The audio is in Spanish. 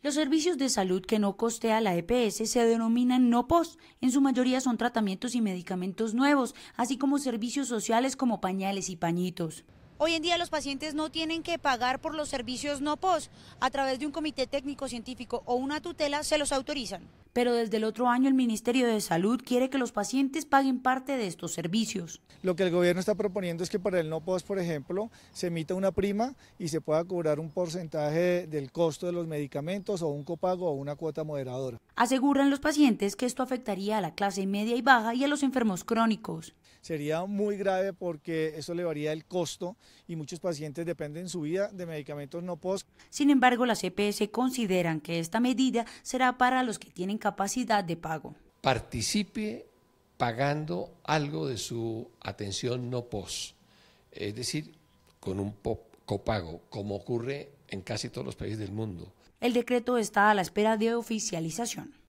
Los servicios de salud que no costea la EPS se denominan no post. En su mayoría son tratamientos y medicamentos nuevos, así como servicios sociales como pañales y pañitos. Hoy en día los pacientes no tienen que pagar por los servicios no post. A través de un comité técnico científico o una tutela se los autorizan pero desde el otro año el Ministerio de Salud quiere que los pacientes paguen parte de estos servicios. Lo que el gobierno está proponiendo es que para el no post, por ejemplo, se emita una prima y se pueda cobrar un porcentaje del costo de los medicamentos o un copago o una cuota moderadora. Aseguran los pacientes que esto afectaría a la clase media y baja y a los enfermos crónicos. Sería muy grave porque eso elevaría el costo y muchos pacientes dependen su vida de medicamentos no post. Sin embargo, las CPS e consideran que esta medida será para los que tienen capacidad capacidad de pago. Participe pagando algo de su atención no POS, es decir, con un copago, como ocurre en casi todos los países del mundo. El decreto está a la espera de oficialización.